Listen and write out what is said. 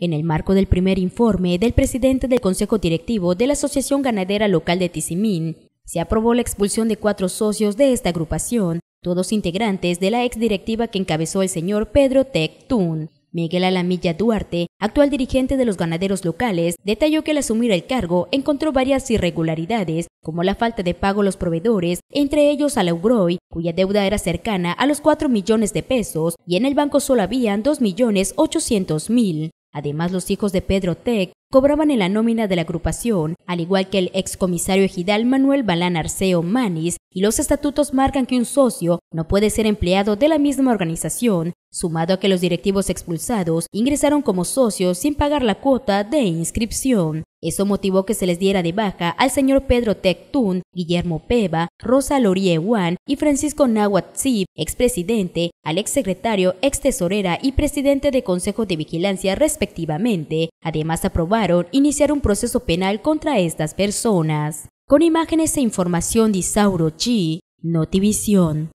en el marco del primer informe del presidente del Consejo Directivo de la Asociación Ganadera Local de Tizimín, se aprobó la expulsión de cuatro socios de esta agrupación, todos integrantes de la exdirectiva que encabezó el señor Pedro Tec Tun. Miguel Alamilla Duarte, actual dirigente de los ganaderos locales, detalló que al asumir el cargo encontró varias irregularidades, como la falta de pago a los proveedores, entre ellos a la cuya deuda era cercana a los 4 millones de pesos, y en el banco solo habían dos millones 800 mil. Además, los hijos de Pedro Tec cobraban en la nómina de la agrupación, al igual que el ex comisario ejidal Manuel Balán Arceo Manis, y los estatutos marcan que un socio no puede ser empleado de la misma organización, sumado a que los directivos expulsados ingresaron como socios sin pagar la cuota de inscripción. Eso motivó que se les diera de baja al señor Pedro Tectún, Guillermo Peba, Rosa Lorie Juan y Francisco Nahuatzib, expresidente, al exsecretario, ex tesorera y presidente de Consejo de Vigilancia respectivamente. Además aprobaron iniciar un proceso penal contra estas personas. Con imágenes e información de Sauro Chi, Notivisión.